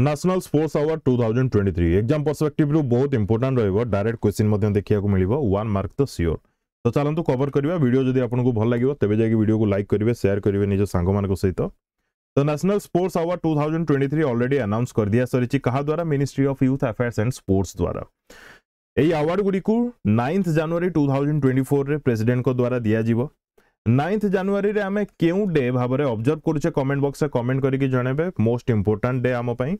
National sports award two thousand twenty three exam ପର୍ସପେକ୍ଟିଭ୍ରୁ ବହୁତ important ରହିବ ଡାଇରେକ୍ଟ କ୍ୱେଶ୍ଚିନ୍ ମଧ୍ୟ ଦେଖିବାକୁ ମିଳିବ ୱାନ୍ ମାର୍କ ତ ସିଓର ତ ଚାଲନ୍ତୁ କଭର କରିବା ଭିଡ଼ିଓ ଯଦି ଆପଣଙ୍କୁ ଭଲ ଲାଗିବ ତେବେ ଯାଇକି ଭିଡ଼ିଓକୁ ଲାଇକ୍ କରିବେ ସେୟାର କରିବେ ନିଜ ସାଙ୍ଗମାନଙ୍କ ସହିତ ତ national sports award two thousand twenty three already announce କରିଦିଆ ସରିଛି କାହା ଦ୍ୱାରା ministry of youth affairs and sports ଦ୍ୱାରା ଏହି ଆୱାର୍ଡଗୁଡ଼ିକୁ ninth January two thousand twenty ଫୋର୍ରେ ପ୍ରେସିଡେଣ୍ଟଙ୍କ ଦ୍ୱାରା ଦିଆଯିବ নাইন্থ জানুয়ারি আমি কেউ ডে ভাবে অবজর্ভ করছে কমেন্ট বক্সে কমেন্ট করিকি জনাইবে মোস্ট ইম্পর্টাট ডে আম পাই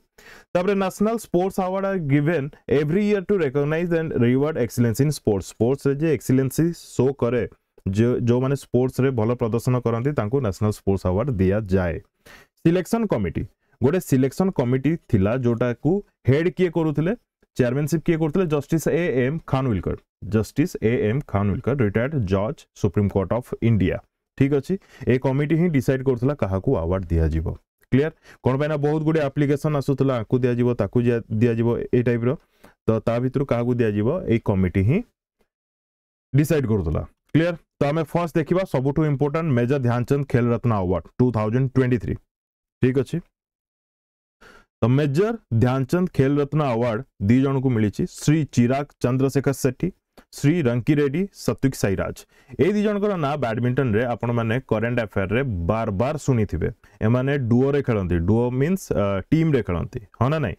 তাপরে national sports award are given every year to recognise and reward excellence in sports স্পোর্টসরে যে এক্সিলেন্সি শো করে जो मैंने स्पोर्ट्स रे भल प्रदर्शन करती न्यासनाल स्पोर्ट्स आवार्ड दि जाए सिलेक्शन कमिटी गोटे सिलेक्शन कमिटी थी जोटा को हेड किए करुले चेयरमैनशिप किए करुले justice A M Khanwilkar justice A M Khanwilkar retired जज सुप्रीम कोर्ट ऑफ इंडिया ठीक अच्छे ए कमिटी ही डिसाइड करुला क्या आवार्ड दिज्व क्लीयर कौन पर बहुत गुड़े आप्लिकेसन आसूला आपको दिज्व ताक दिज्व ए टाइप तो ता क्या दिज्व ए कमिटी ही डिसाइड करुला क्लीयर तो आम फर्स्ट देखा सबुठ important major Dhyan Chand Khel Ratna award two thousand twenty three ठीक अच्छे तो मेजर ध्यानचंद खेल रत्न अवार्ड दी जन को मिली श्री चिराग चंद्रशेखर सेठी श्री रंकी रेड्डी सत्विक साईराज ये दिजर ना बैडमिंटन रे आपण करेन्ट अफेयर रे बार बार शुनी थे एम खेलती डुओ मीनस टीम रे खेलती हाँ ना ना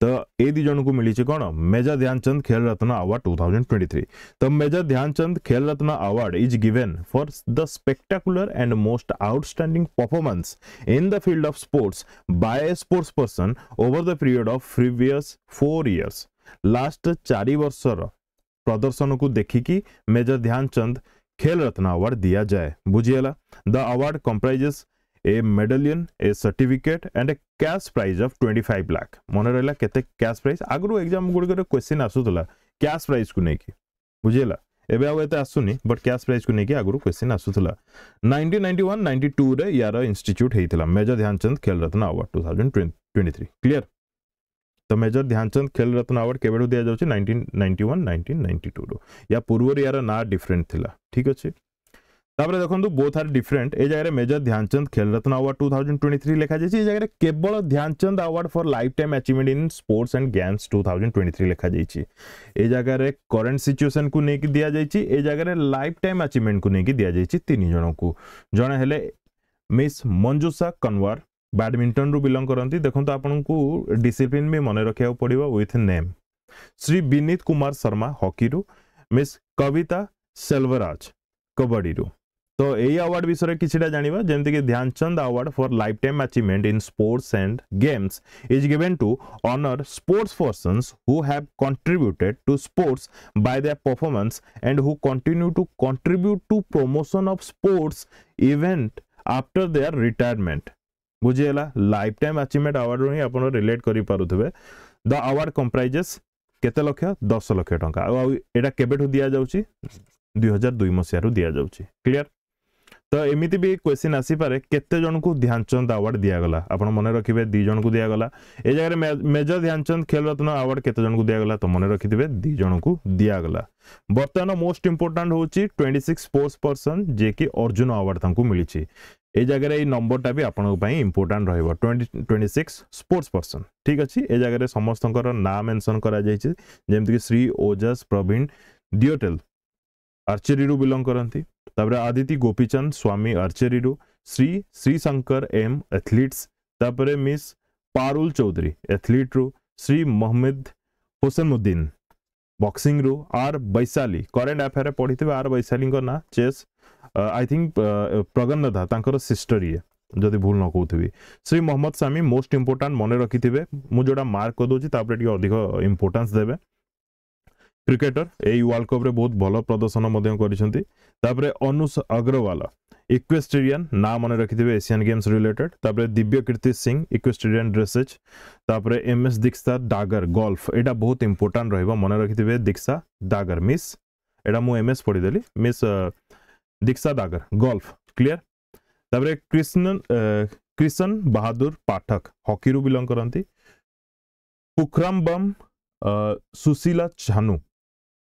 तो ये दिजन को मिली कौन major Dhyan Chand Khel Ratna award two thousand twenty three तो major Dhyan Chand Khel Ratna award is given for the spectacular and most outstanding performance in the field of sports by a sports person over the period of previous four years last चार वर्षर प्रदर्शन को देखिकी major Dhyan Chand Khel Ratna award दि जाए बुझीगला the award comprises a medallion a certificate and a cash prize of twenty five lakh मन रहा के कैश प्राइज आगू एक्जाम गुड़िकर क्वेश्चन आसूला क्या प्राइज को लेकिन बुझीगला एवं आउ ये आसुनी बट क्या प्राइज को लेकिन आगुरी क्वेश्चन आसूला nineteen ninety one ninety two रे यार इन्यूट होता major Dhyan Chand Khel Ratna award two thousand twenty three clear तो मेजर ध्यानचंद खेल रत्न अवार्ड केवे दि जाऊँच nineteen ninety one ninety ninety two रू या पूर्व यार ना ठीक अच्छे तापर देखो बोथ आर डिफरेंट ए जगह major Dhyan Chand Khel Ratna award two thousand twenty three लिखा जाए जगह केवल Dhyan Chand award for lifetime achievement in sports and games two thousand twenty three लिखा जाए ए जगह करेन्ट सिचुएसन को लेकिन दि जाइए यगार लाइफ टाइम अचिवमेंट को लेकिन दि जाइए तीन जन को जड़े मिस मंजुषा कनवर बैडमिंटन रू बिलंग करती देखो आप डिसिप्लीन भी मन रखा पड़ा with name Shri Vineet Kumar Sharma hockey रु मिस कविता सेल्वराज कबड्डी रू तो यही अवार्ड विषय में किसी जानवा जमीक Dhyan Chand award for lifetime achievement in sports and games is given to honour sports persons who have contributed to sports by their performance and who continue to contribute to promotion of sports event after their retirement ବୁଝିଗଲା lifetime achievement ଆୱାର୍ଡ଼ରୁ ହିଁ ଆପଣ relate କରିପାରୁଥିବେ ଦ award କମ୍ପ୍ରାଇଜେସ୍ କେତେ ଲକ୍ଷ ଦଶ ଲକ୍ଷ ଟଙ୍କା ଆଉ ଆଉ ଏଇଟା କେବେଠୁ ଦିଆଯାଉଛି ଦୁଇ ହଜାର ଦୁଇ ମସିହାରୁ ଦିଆଯାଉଛି କ୍ଲିଅର୍ ତ ଏମିତି ବି କ୍ୱେଶ୍ଚିନ୍ ଆସିପାରେ କେତେ ଜଣଙ୍କୁ ଧ୍ୟାନଚନ୍ଦ ଆୱାର୍ଡ଼ ଦିଆଗଲା ଆପଣ ମନେ ରଖିବେ ଦୁଇ ଜଣଙ୍କୁ ଦିଆଗଲା ଏ ଜାଗାରେ ମେଜର ଧ୍ୟାନଚନ୍ଦ ଖେଳ ରତ୍ନ ଆୱାର୍ଡ଼ କେତେ ଜଣଙ୍କୁ ଦିଆଗଲା ତ ମନେ ରଖିଥିବେ ଦୁଇ ଜଣଙ୍କୁ ଦିଆଗଲା ବର୍ତ୍ତମାନ ମୋଷ୍ଟ ଇମ୍ପୋର୍ଟାଣ୍ଟ ହେଉଛି ଟ୍ୱେଣ୍ଟି ସିକ୍ସ ସ୍ପୋର୍ଟସ୍ ପର୍ସନ୍ ଯିଏକି ଅର୍ଜୁନ ଆୱାର୍ଡ଼ ତାଙ୍କୁ ମିଳିଛି এই জায়গায় এই নম্বরটা বি আপনার ইম্পোর্টাট রহব twenty twenty six sports person ঠিক আছে এই জায়গায় সমস্তর না মেনশন করা যাই যেমিকি শ্রী ওজাস প্রবীণ ডিওটেল আর্চেরি বিলং করতে তাপরে আদিতি গোপীচন্দ স্বামী আর্চেরি শ্রী শ্রীশঙ্কর এম এথলিটস তাপরে মিস পারুল চৌধুরী এথলিট্রু শ্রী মহম্মদ হোসেনুদ্দিন ବକ୍ସିଂରୁ ଆର୍ ବୈଶାଲି କରେଣ୍ଟ ଆଫେୟାର ପଢ଼ିଥିବେ ଆର୍ ବୈଶାଲୀଙ୍କ ନାଁ ଚେସ୍ ଆଇ ଥିଙ୍କ ପ୍ରଗନ୍ନଧା ତାଙ୍କର ସିଷ୍ଟର ଇଏ ଯଦି ଭୁଲ ନ କହୁଥିବି ଶ୍ରୀ ମହମ୍ମଦ ସାମି ମୋଷ୍ଟ ଇମ୍ପୋର୍ଟାଣ୍ଟ ମନେ ରଖିଥିବେ ମୁଁ ଯେଉଁଟା ମାର୍କ କରିଦେଉଛି ତାପରେ ଟିକେ ଅଧିକ ଇମ୍ପୋର୍ଟାନ୍ସ ଦେବେ କ୍ରିକେଟର ଏଇ ୱାର୍ଲଡ କପ୍ରେ ବହୁତ ଭଲ ପ୍ରଦର୍ଶନ ମଧ୍ୟ କରିଛନ୍ତି ତାପରେ ଅନୁଷ ଅଗ୍ରୱାଲ ইকুয়েস্টেরিয়ান নাম মনে রাখি দেবে এশিয়ান গেমস রিলেটেড তারপরে দিব্য কীর্তি সিং ইকুয়েস্টেরিয়ান ড্রেসেজ তারপরে M S Diksha Dagar golf এটা বহুত ইম্পর্টাণ্ট রহব মনে রাখি দেবে দীক্ষা ডাগর মিস এটা মু এম এস পড়িদেলি মিস দীক্ষা ডাগর গল্ফ ক্লিয়ার তারপরে কৃষ্ণ কৃষণ বাহাদুর পাঠক হকিরু বিলং করতে পুখরাম বম সুশীলা ছানু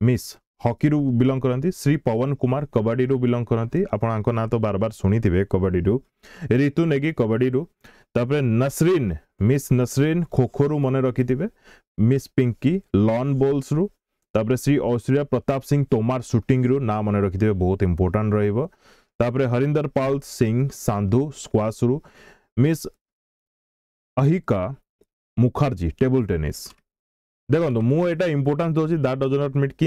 মিস ହକିରୁ ବିଲଙ୍ଗ କରନ୍ତି ଶ୍ରୀ ପବନ କୁମାର କବାଡ଼ିରୁ ବିଲଙ୍ଗ କରନ୍ତି ଆପଣ ଆଙ୍କ ନାଁ ତ ବାରବାର ଶୁଣିଥିବେ କବାଡ଼ିରୁ ରିତୁ ନେଗି କବାଡ଼ିରୁ ତାପରେ ନସରିନ୍ ମିସ୍ ନସରିନ୍ ଖୋଖୋରୁ ମନେ ରଖିଥିବେ ମିସ୍ ପିଙ୍କି ଲନ୍ ବୋଲ୍ସରୁ ତାପରେ ଶ୍ରୀ ଐଶ୍ୱର୍ଯ୍ୟା ପ୍ରତାପ ସିଂ ତୋମାର ସୁଟିଂରୁ ନାଁ ମନେ ରଖିଥିବେ ବହୁତ ଇମ୍ପୋର୍ଟାଣ୍ଟ ରହିବ ତାପରେ ହରିନ୍ଦର ପାଲ ସିଂ ସାନ୍ଧୁ ସ୍କ୍ୱାସ୍ରୁ miss Ayhika Mukherjee table tennis ଦେଖନ୍ତୁ ମୁଁ ଏଇଟା ଇମ୍ପୋର୍ଟାନ୍ସ ଦେଉଛି ଦ୍ୟାଟ୍ ଡଜ୍ ନଟ୍ ମିଟ୍ କି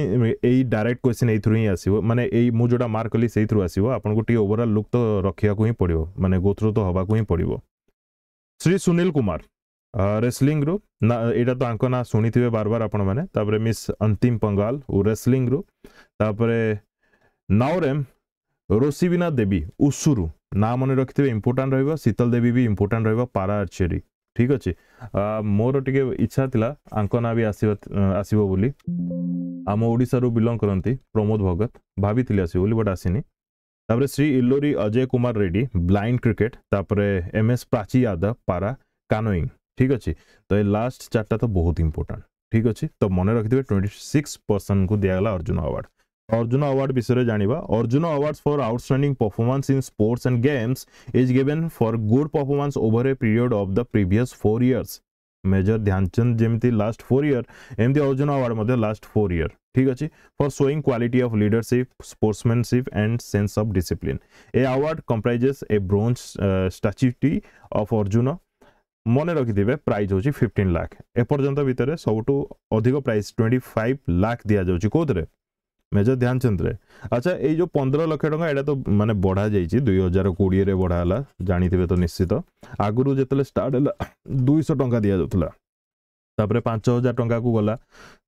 ଏଇ ଡାଇରେକ୍ଟ କ୍ୱେଶ୍ଚିନ୍ ଏଇଥିରୁ ହିଁ ଆସିବ ମାନେ ଏଇ ମୁଁ ଯେଉଁଟା ମାର୍କ କଲି ସେଇଥିରୁ ଆସିବ ଆପଣଙ୍କୁ ଟିକେ ଓଭରଅଲ୍ ଲୁକ୍ ତ ରଖିବାକୁ ହିଁ ପଡ଼ିବ ମାନେ ଗୋଥ୍ରୁ ତ ହେବାକୁ ହିଁ ପଡ଼ିବ ଶ୍ରୀ ସୁନୀଲ କୁମାର ରେସଲିଂରୁ ନା ଏଇଟା ତ ଆଙ୍କ ନାଁ ଶୁଣିଥିବେ ବାରବାର ଆପଣମାନେ ତାପରେ ମିସ୍ ଅନ୍ତିମ ପଙ୍ଗାଲ ଓ ରେସଲିଂରୁ ତାପରେ ନାଓରେମ୍ ରୋସିବିନା ଦେବୀ ଉସୁରୁ ନାଁ ମନେ ରଖିଥିବେ ଇମ୍ପୋର୍ଟାଣ୍ଟ ରହିବ ଶୀତଲ ଦେବୀ ବି ଇମ୍ପୋର୍ଟାଣ୍ଟ ରହିବ ପାରା ଆର୍ଚେରୀ ঠিক ଅଛି ମୋର ଟିକେ ଇଚ୍ଛା ଥିଲା ଆଙ୍କ ନାଁ ବି ଆସିବା ଆସିବ ବୋଲି ଆମ ଓଡ଼ିଶାରୁ ବିଲଙ୍ଗ କରନ୍ତି ପ୍ରମୋଦ ଭଗତ ଭାବିଥିଲି ଆସିବ ବୋଲି ବଟ୍ ଆସିନି ତାପରେ ଶ୍ରୀ ଇଲୋରୀ ଅଜୟ କୁମାର ରେଡ୍ଡି ବ୍ଲାଇଣ୍ଡ କ୍ରିକେଟ୍ ତାପରେ M S Prachi Yadav para canoeing ଠିକ୍ ଅଛି ତ ଏ ଲାଷ୍ଟ ଚାରିଟା ତ ବହୁତ ଇମ୍ପୋର୍ଟାଣ୍ଟ ଠିକ୍ ଅଛି ତ ମନେ ରଖିଥିବେ ଟ୍ୱେଣ୍ଟି ସିକ୍ସ ପର୍ସେଣ୍ଟକୁ ଦିଆଗଲା ଅର୍ଜୁନ ଆୱାର୍ଡ଼ অর্জুন অ্যাওয়ার্ড বিষয়ে জাঁয়া Arjuna awards for outstanding performance in sports and games is given for good performance over a period of the previous four years major Dhyan Chand যেমি লাস্ট ফোর ইয়র এমতি অর্জুন আওয়ার্ড মধ্যে লাস্ট ফোর ইয়র ঠিক আছে for showing quality of leadership sportsmanship and sense of discipline a award comprises a bronze statuette of Arjuna মনে রখিদেবে prize হচ্ছে fifteen lakh এপর্যন্ত ভিতরে সবুঠু অধিক প্রাইজ টোয়েন্টি ফাইভ লাখ দিয়া যাচ্ছে কোথায় মেজর ধ্যানচন্দ্রে আচ্ছা এই যে পনেরো লক্ষ টাকা এটা তো মানে বড়া যাইছি দুই হাজার কোড়িয়ে বড়া হল জাঁথে তো নিশ্চিত আগুন যেত স্টার্ট হল দুইশ টাকা দিয়ে যাওয়া তাপরে পাঁচ হাজার টঙ্কাকু গলা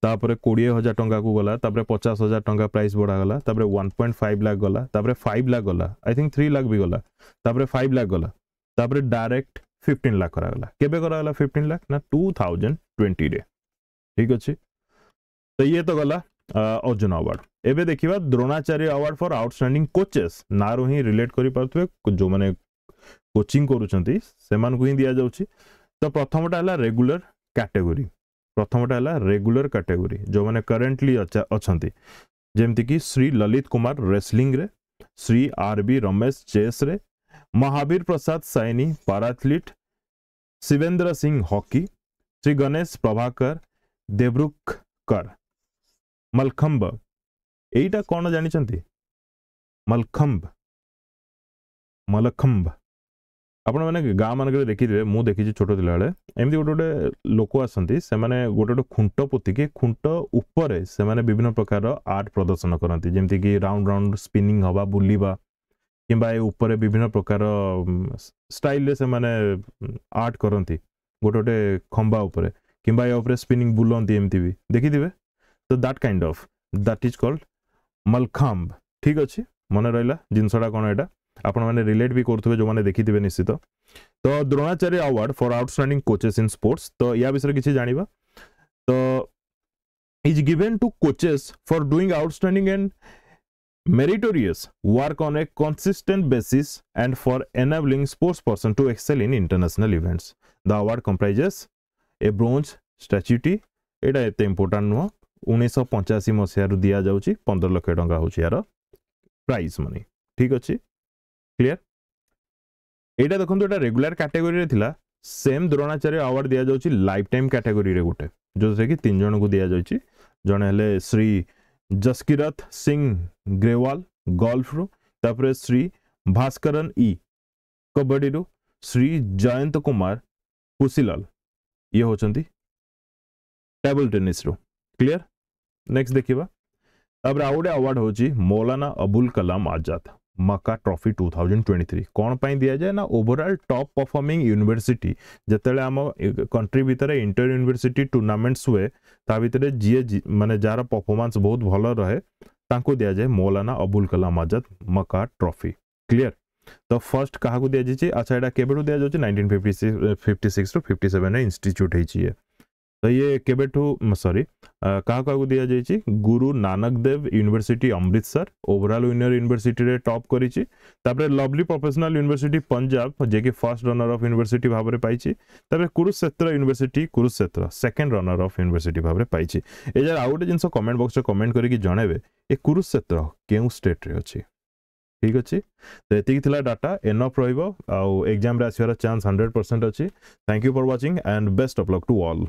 তাপরে কোড়িয়ে হাজার টঙ্কাকু গলা তাপরে পচাশ হাজার টঙ্কা প্রাইস বড়া গলা তাপরে ওয়ান পয়েন্ট ফাইভ লাখ গলা তাপরে ফাইভ লাখ গলা আই থিঙ্ক থ্রি লাখ বি গলা তাপরে ফাইভ লাখ গলা তাপরে ডাইরেক্ট ফিফটিন লাখ করা করাগলা কেবে করা করাগলা ফিফটিন লাখ না টু থাউজেন্ড টোয়েন্টিরে ঠিক আছে তো ইয়ে তো গলা অর্জুন আওয়ার্ড एबे देखिबा Dronacharya award for outstanding coaches नारो ही रिलेट कर परथवे जो मैंने कोचिंग कर सेमान को दिया जाउछि तो प्रथमटा हला रेगुलर कैटेगरी प्रथमटा रेगुलर कैटेगरी जो मैंने करेन्टली अछंती जेमति श्री ललित कुमार रेसलिंग रे श्री आरबी रमेश चेस रे Mahavir Prasad Saini para athlete Shivendra Singh hockey Shri Ganesh Prabhakar Devrukhkar mallakhamba ଏଇଟା କ'ଣ ଜାଣିଛନ୍ତି ମଲଖମ୍ବ ମଲଖମ୍ବ ଆପଣମାନେ ଗାଁମାନଙ୍କରେ ଦେଖିଥିବେ ମୁଁ ଦେଖିଛି ଛୋଟ ଥିଲାବେଳେ ଏମିତି ଗୋଟେ ଗୋଟେ ଲୋକ ଆସନ୍ତି ସେମାନେ ଗୋଟେ ଗୋଟେ ଖୁଣ୍ଟ ପୋତିକି ଖୁଣ୍ଟ ଉପରେ ସେମାନେ ବିଭିନ୍ନ ପ୍ରକାରର ଆର୍ଟ ପ୍ରଦର୍ଶନ କରନ୍ତି ଯେମିତିକି ରାଉଣ୍ଡ ରାଉଣ୍ଡ ସ୍ପିନିଂ ହେବା ବୁଲିବା କିମ୍ବା ଏ ଉପରେ ବିଭିନ୍ନ ପ୍ରକାର ଷ୍ଟାଇଲରେ ସେମାନେ ଆର୍ଟ କରନ୍ତି ଗୋଟେ ଗୋଟେ ଖମ୍ବା ଉପରେ କିମ୍ବା ଏ ଉପରେ ସ୍ପିନିଂ ବୁଲନ୍ତି ଏମିତି ବି ଦେଖିଥିବେ ତ that kind of that is called mallakhamb ଠିକ୍ ଅଛି ମନେ ରହିଲା ଜିନିଷଟା କ'ଣ ଏଇଟା ଆପଣମାନେ ରିଲେଟ୍ ବି କରୁଥିବେ ଯେଉଁମାନେ ଦେଖିଥିବେ ନିଶ୍ଚିତ ତ Dronacharya award for outstanding coaches in sports ତ ୟା ବିଷୟରେ କିଛି ଜାଣିବା ତ is given to coaches for doing outstanding and meritorious work on a consistent basis and for enabling sportsperson to excel in international events. The award comprises a bronze statue, এটা এত important নয় ଉଣେଇଶହ ପଞ୍ଚାଅଶୀ ମସିହାରୁ ଦିଆଯାଉଛି ପନ୍ଦର ଲକ୍ଷ ଟଙ୍କା ହେଉଛି ଏହାର ପ୍ରାଇସ୍ ମନି ଠିକ୍ ଅଛି କ୍ଲିଅର୍ ଏଇଟା ଦେଖନ୍ତୁ ଏଇଟା ରେଗୁଲାର କାଟେଗୋରୀରେ ଥିଲା ସେମ୍ ଦ୍ରୋଣାଚାର୍ଯ୍ୟ ଆୱାର୍ଡ଼ ଦିଆଯାଉଛି ଲାଇଫ୍ ଟାଇମ୍ କାଟେଗୋରୀରେ ଗୋଟେ ଯେଉଁଥିରେକି ତିନି ଜଣଙ୍କୁ ଦିଆଯାଉଛି ଜଣେ ହେଲେ ଶ୍ରୀ ଜସ୍କିରଥ ସିଂ ଗ୍ରେୱାଲ ଗଲ୍ଫରୁ ତାପରେ ଶ୍ରୀ ଭାସ୍କରନ୍ ଇ କବାଡ଼ିରୁ ଶ୍ରୀ ଜୟନ୍ତ କୁମାର ପୁସିଲାଲ ଇଏ ହେଉଛନ୍ତି ଟେବୁଲ୍ ଟେନିସ୍ରୁ क्लियर नेक्स्ट देखा तर आउ गए अवार्ड हूँ मौलाना अबुल कलाम आजाद मका ट्रॉफी 2023 थाउजेंड ट्वेंटी थ्री कौन दिया जाए ना ओवरऑल टॉप परफॉर्मिंग यूनिवर्सिटी जितेबाला आम कंट्री भितर इंटर यूनिवर्सी टूर्नामेंट्स हुए ताकि जी मैंने जार परफॉर्मेंस बहुत भल रहे दि जाए मौलाना अबुल कलाम आजाद मका ट्रॉफी क्लियर तो फर्स्ट क्या दिखाई अच्छा यहाँ के दि फिफ्टी फिफ्टी सिक्स रू फिफ्टी सेवेन इनट्यूट हो ତ ଇଏ କେବେଠୁ ସରି କାହା କାହାକୁ ଦିଆଯାଇଛି Guru Nanak Dev university Amritsar overall winner ୟୁନିଭର୍ସିଟିରେ ଟପ୍ କରିଛି ତାପରେ ଲଭଲି ପ୍ରଫେସନାଲ୍ ୟୁନିଭର୍ସିଟି ପଞ୍ଜାବ ଯିଏକି ଫାର୍ଷ୍ଟ ରନର୍ ଅଫ୍ ୟୁନିଭର୍ସିଟି ଭାବରେ ପାଇଛି ତାପରେ Kurukshetra university Kurukshetra second runner up university ଭାବରେ ପାଇଛି ଏ ଯାହାର ଆଉ ଗୋଟେ ଜିନିଷ କମେଣ୍ଟ ବକ୍ସରେ କମେଣ୍ଟ କରିକି ଜଣାଇବେ ଏ କୁରୁକ୍ଷେତ୍ର କେଉଁ ଷ୍ଟେଟ୍ରେ ଅଛି ଠିକ୍ ଅଛି ତ ଏତିକି ଥିଲା ଡାଟା ଏନଫ୍ ରହିବ ଆଉ ଏକ୍ଜାମ୍ରେ ଆସିବାର ଚାନ୍ସ ହଣ୍ଡ୍ରେଡ଼ ପରସେଣ୍ଟ ଅଛି thank you for watching and best of luck to all